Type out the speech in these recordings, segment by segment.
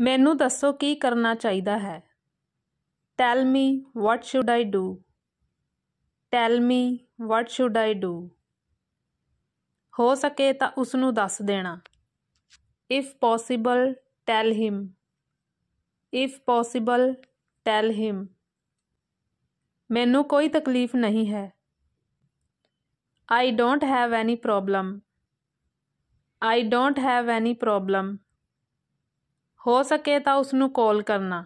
ਮੈਨੂੰ ਦੱਸੋ ਕੀ ਕਰਨਾ ਚਾਹੀਦਾ ਹੈ tell me what should I do tell me what should I do ਹੋ ਸਕੇ ਤਾਂ ਉਸ ਨੂੰ ਦੱਸ ਦੇਣਾ if possible tell him if possible tell him ਮੈਨੂੰ ਕੋਈ ਤਕਲੀਫ ਨਹੀਂ ਹੈ I don't have any problem I don't have any problem ਹੋ ਸਕੇ ਤਾਂ ਉਸ ਨੂੰ ਕਾਲ ਕਰਨਾ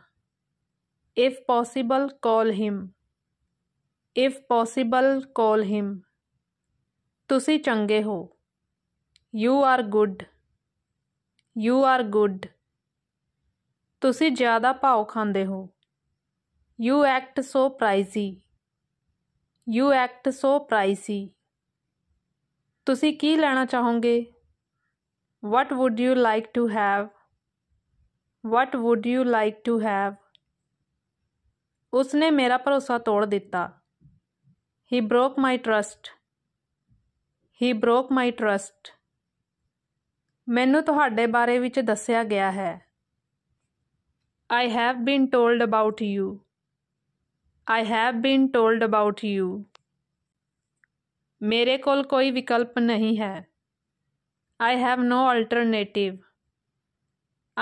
if possible call him if possible call him ਤੁਸੀਂ ਚੰਗੇ ਹੋ you are good you are good ਤੁਸੀਂ ਜ਼ਿਆਦਾ ਭਾਉ ਖਾਂਦੇ ਹੋ you act so pricey you act so pricey ਤੁਸੀਂ ਕੀ ਲੈਣਾ ਚਾਹੋਗੇ what would you like to have what would you like to have ਉਸਨੇ ਮੇਰਾ ਭਰੋਸਾ ਤੋੜ ਦਿੱਤਾ he broke my trust he broke my trust ਮੈਨੂੰ ਤੁਹਾਡੇ ਬਾਰੇ ਵਿੱਚ ਦੱਸਿਆ ਗਿਆ ਹੈ I have been told about you I have been told about you ਮੇਰੇ ਕੋਲ ਕੋਈ ਵਿਕਲਪ ਨਹੀਂ ਹੈ I have no alternative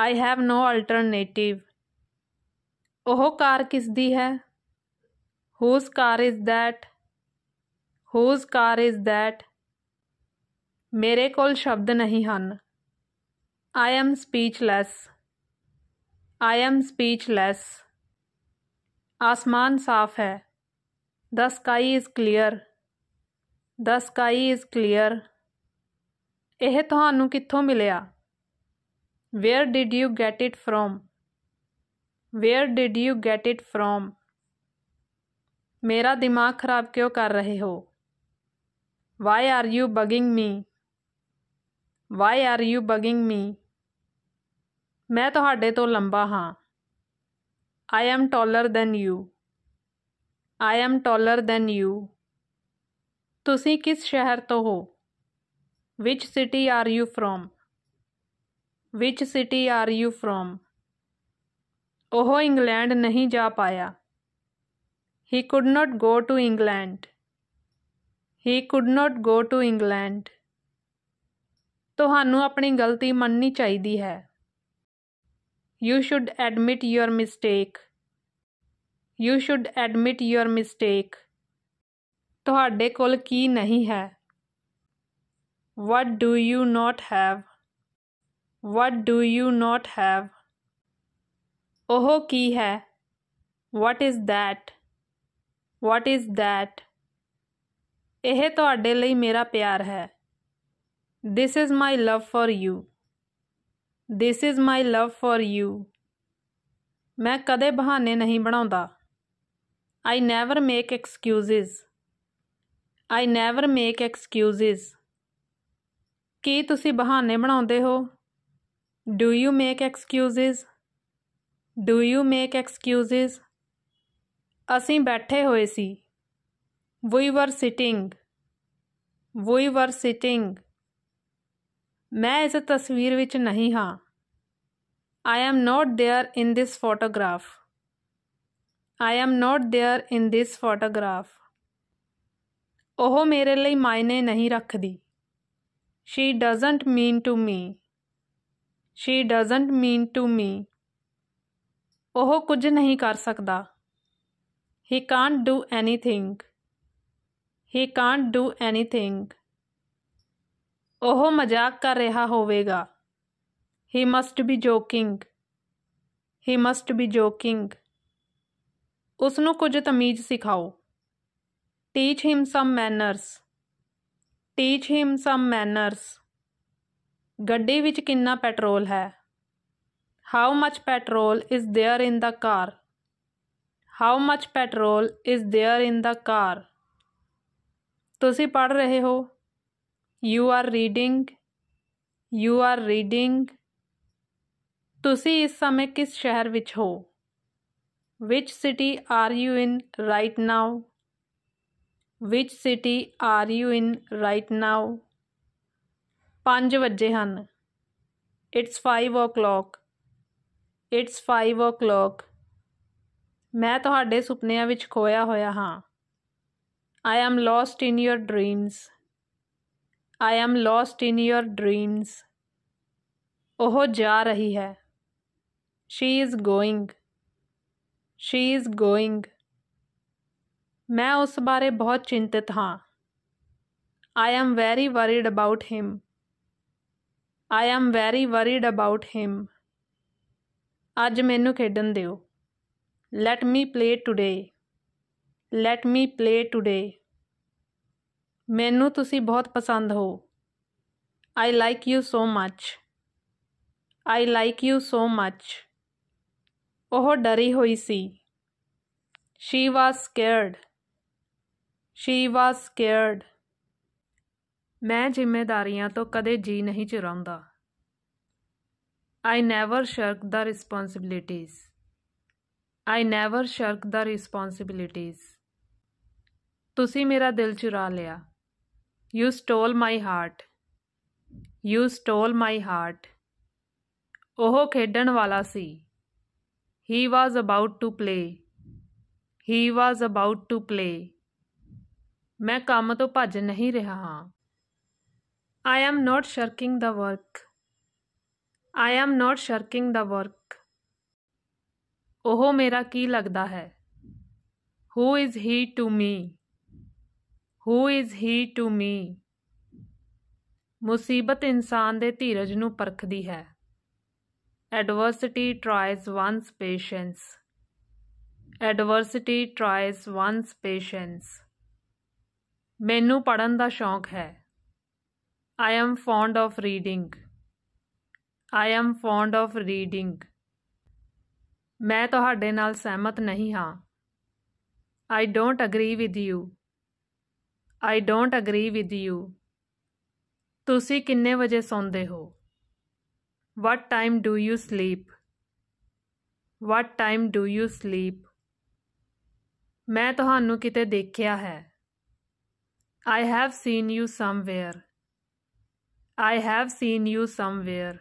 I have no alternative ओह कार किस दी है whose car is that whose car is that मेरे को शब्द नहीं हन आई एम स्पीचलैस आई एम स्पीचलैस आसमान साफ है the sky is clear the sky is clear यह थानू कितों मिलया where did you get it from where did you get it from मेरा दिमाग ख़राब क्यों कर रहे हो why are you bugging me why are you bugging me मैं ਤੁਹਾਡੇ तो लंबा हाँ I am taller than you I am taller than you ਤੁਸੀਂ किस शहर तो हो which city are you from which city are you from ओह इंग्लैंड नहीं जा पाया he could not go to England he could not go to England ਤੁਹਾਨੂੰ ਆਪਣੀ ਗਲਤੀ ਮੰਨਣੀ ਚਾਹੀਦੀ ਹੈ you should admit your mistake you should admit your mistake ਤੁਹਾਡੇ ਕੋਲ ਕੀ ਨਹੀਂ ਹੈ what do you not have what do you not have ओहो की है what is that what is that ਇਹ ਤੁਹਾਡੇ ਲਈ ਮੇਰਾ ਪਿਆਰ ਹੈ this is my love for you this is my love for you ਮੈਂ ਕਦੇ ਬਹਾਨੇ ਨਹੀਂ ਬਣਾਉਂਦਾ i never make excuses i never make excuses ਕੀ ਤੁਸੀਂ ਬਹਾਨੇ ਬਣਾਉਂਦੇ ਹੋ do you make excuse do you make excuse ਅਸੀਂ ਬੈਠੇ ਹੋਏ ਸੀ ਵੀ ਵਰ ਸਿਟਿੰਗ ਵੀ ਵਰ ਸਿਟਿੰਗ ਮੈਂ ਇਸ ਤਸਵੀਰ ਵਿੱਚ ਨਹੀਂ ਹਾਂ I am not there in this photograph I am not there in this photograph ਉਹ ਮੇਰੇ ਲਈ ਮਾਇਨੇ ਨਹੀਂ ਰੱਖਦੀ she doesn't mean to me she doesn't mean to me ਉਹ ਕੁਝ ਨਹੀਂ ਕਰ ਸਕਦਾ he can't do anything he can't do anything ਉਹ ਮਜ਼ਾਕ ਕਰ ਰਿਹਾ ਹੋਵੇਗਾ he must be joking he must be joking ਉਸ ਨੂੰ ਕੁਝ ਤਮੀਜ਼ ਸਿਖਾਓ teach him some manners teach him some manners ਗੱਡੀ ਵਿੱਚ ਕਿੰਨਾ ਪੈਟਰੋਲ ਹੈ how much petrol is there in the car how much petrol is there in the car ਤੁਸੀਂ ਪੜ੍ਹ ਰਹੇ ਹੋ you are reading you are reading ਤੁਸੀਂ ਇਸ ਸਮੇਂ ਕਿਸ ਸ਼ਹਿਰ ਵਿੱਚ ਹੋ which city are you in right now which city are you in right now 5 ਵਜੇ ਹਨ it's 5 o'clock it's 5 o'clock ਮੈਂ ਤੁਹਾਡੇ ਸੁਪਨਿਆਂ ਵਿੱਚ ਖੋਇਆ ਹੋਇਆ ਹਾਂ I am lost in your dreams I am lost in your dreams ਉਹ ਜਾ ਰਹੀ ਹੈ she is going she is going मैं उस बारे बहुत चिंतित हाँ I am very worried about him I am very worried about him ਅੱਜ ਮੈਨੂੰ ਖੇਡਣ ਦਿਓ let me play today let me play today ਮੈਨੂੰ ਤੁਸੀਂ ਬਹੁਤ ਪਸੰਦ ਹੋ I like you so much I like you so ਮੱਚ ਉਹ ਡਰੀ ਹੋਈ ਸੀ she was scared she was scared ਮੈਂ ਜ਼ਿੰਮੇਵਾਰੀਆਂ ਤੋਂ ਕਦੇ ਜੀ ਨਹੀਂ ਚੁਰਾਉਂਦਾ I never shirk the responsibilities I never shirk the responsibilities ਤੁਸੀਂ ਮੇਰਾ ਦਿਲ ਚੁਰਾ ਲਿਆ you stole my heart you stole my heart ਉਹ ਖੇਡਣ ਵਾਲਾ ਸੀ he was about to play he was about to play ਮੈਂ ਕੰਮ ਤੋਂ ਭੱਜ ਨਹੀਂ ਰਿਹਾ ਹਾਂ I am not shirking the work. I am not shirking the work. ਉਹ ਮੇਰਾ ਕੀ ਲੱਗਦਾ ਹੈ Who is he to me? Who is he to me? ਮੁਸੀਬਤ ਇਨਸਾਨ ਦੇ ਧੀਰਜ ਨੂੰ ਪਰਖਦੀ ਹੈ adversity tries once patience adversity tries once patience ਮੈਨੂੰ ਪੜਨ ਦਾ ਸ਼ੌਂਕ ਹੈ I am fond of reading. I am fond of reading. ਮੈਂ ਤੁਹਾਡੇ ਨਾਲ ਸਹਿਮਤ ਨਹੀਂ ਹਾਂ I don't agree with you. I don't agree with you. ਤੁਸੀਂ ਕਿੰਨੇ ਵਜੇ ਸੌਂਦੇ ਹੋ What time do you sleep? What time do you sleep? ਮੈਂ ਤੁਹਾਨੂੰ ਕਿਤੇ ਦੇਖਿਆ ਹੈ I have seen you somewhere. I have seen you somewhere.